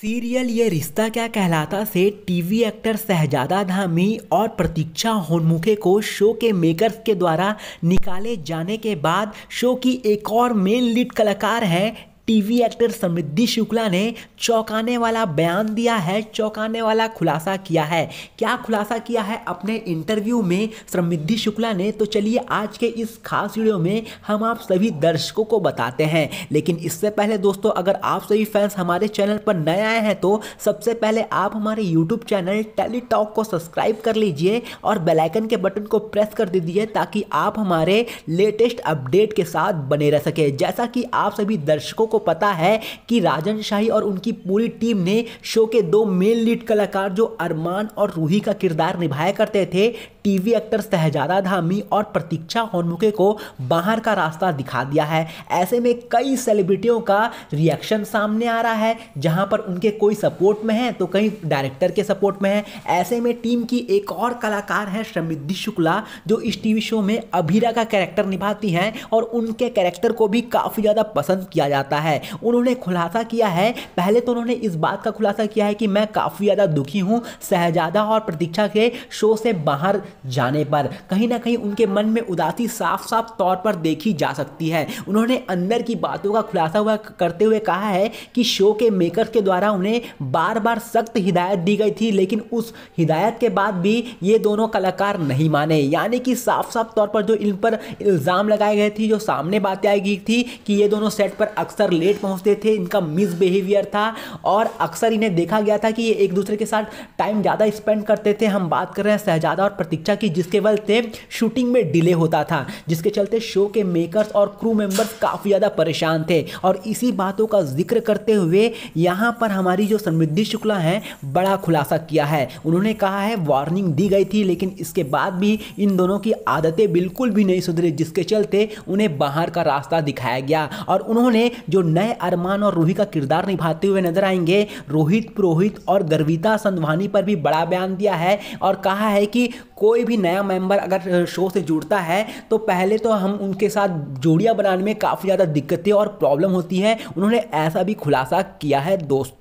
serial ये रिश्ता क्या कहलाता से टीवी एक्टर शहजादा धामी और प्रतीक्षा होनमुखे को शो के मेकर्स के द्वारा निकाले जाने के बाद शो की एक और मेन लीड कलाकार हैं टीवी एक्टर समृद्धि शुक्ला ने चौंकाने वाला बयान दिया है चौंकाने वाला खुलासा किया है क्या खुलासा किया है अपने इंटरव्यू में समृद्धि शुक्ला ने तो चलिए आज के इस खास वीडियो में हम आप सभी दर्शकों को बताते हैं लेकिन इससे पहले दोस्तों अगर आप सभी फैंस हमारे चैनल पर नए आए हैं तो सबसे पहले आप हमारे यूट्यूब चैनल टेलीटॉक को सब्सक्राइब कर लीजिए और बेलाइकन के बटन को प्रेस कर दीजिए ताकि आप हमारे लेटेस्ट अपडेट के साथ बने रह सके जैसा कि आप सभी दर्शकों को पता है कि राजन शाही और उनकी पूरी टीम ने शो के दो मेन लीड कलाकार जो अरमान और रूही का किरदार निभाया करते थे टीवी एक्टर शहजादा धामी और प्रतीक्षा होनमुखे को बाहर का रास्ता दिखा दिया है ऐसे में कई सेलिब्रिटियों का रिएक्शन सामने आ रहा है जहां पर उनके कोई सपोर्ट में है तो कहीं डायरेक्टर के सपोर्ट में है ऐसे में टीम की एक और कलाकार है श्रमिद्धि शुक्ला जो इस टीवी शो में अभीरा का कैरेक्टर निभाती हैं और उनके कैरेक्टर को भी काफ़ी ज़्यादा पसंद किया जाता है है उन्होंने खुलासा किया है पहले तो उन्होंने इस बात का खुलासा किया है कि मैं काफ़ी ज़्यादा दुखी हूँ शहजादा और प्रतीक्षा के शो से बाहर जाने पर कहीं ना कहीं उनके मन में उदासी साफ साफ तौर पर देखी जा सकती है उन्होंने अंदर की बातों का खुलासा हुआ करते हुए कहा है कि शो के मेकर के द्वारा उन्हें बार बार सख्त हिदायत दी गई थी लेकिन उस हिदायत के बाद भी ये दोनों कलाकार नहीं माने यानी कि साफ साफ तौर पर जो इन पर इल्ज़ाम लगाए गए थे जो सामने बातें आई गई थी कि ये दोनों सेट पर अक्सर पर लेट पहुंचते थे इनका मिसबिहेवियर था और अक्सर इन्हें देखा गया था कि ये एक दूसरे के साथ टाइम ज़्यादा स्पेंड करते थे हम बात कर रहे हैं शहजादा और प्रतीक्षा की जिसके बलते शूटिंग में डिले होता था जिसके चलते शो के मेकर्स और क्रू मेंबर्स काफ़ी ज़्यादा परेशान थे और इसी बातों का जिक्र करते हुए यहाँ पर हमारी जो समृद्धि शुक्ला हैं बड़ा खुलासा किया है उन्होंने कहा है वार्निंग दी गई थी लेकिन इसके बाद भी इन दोनों की आदतें बिल्कुल भी नहीं सुधरी जिसके चलते उन्हें बाहर का रास्ता दिखाया गया और उन्होंने जो जो नए अरमान और रूही का किरदार निभाते हुए नजर आएंगे रोहित पुरोहित और गर्विता संधवानी पर भी बड़ा बयान दिया है और कहा है कि कोई भी नया मेंबर अगर शो से जुड़ता है तो पहले तो हम उनके साथ जोड़ियाँ बनाने में काफ़ी ज़्यादा दिक्कतें और प्रॉब्लम होती है उन्होंने ऐसा भी खुलासा किया है दोस्तों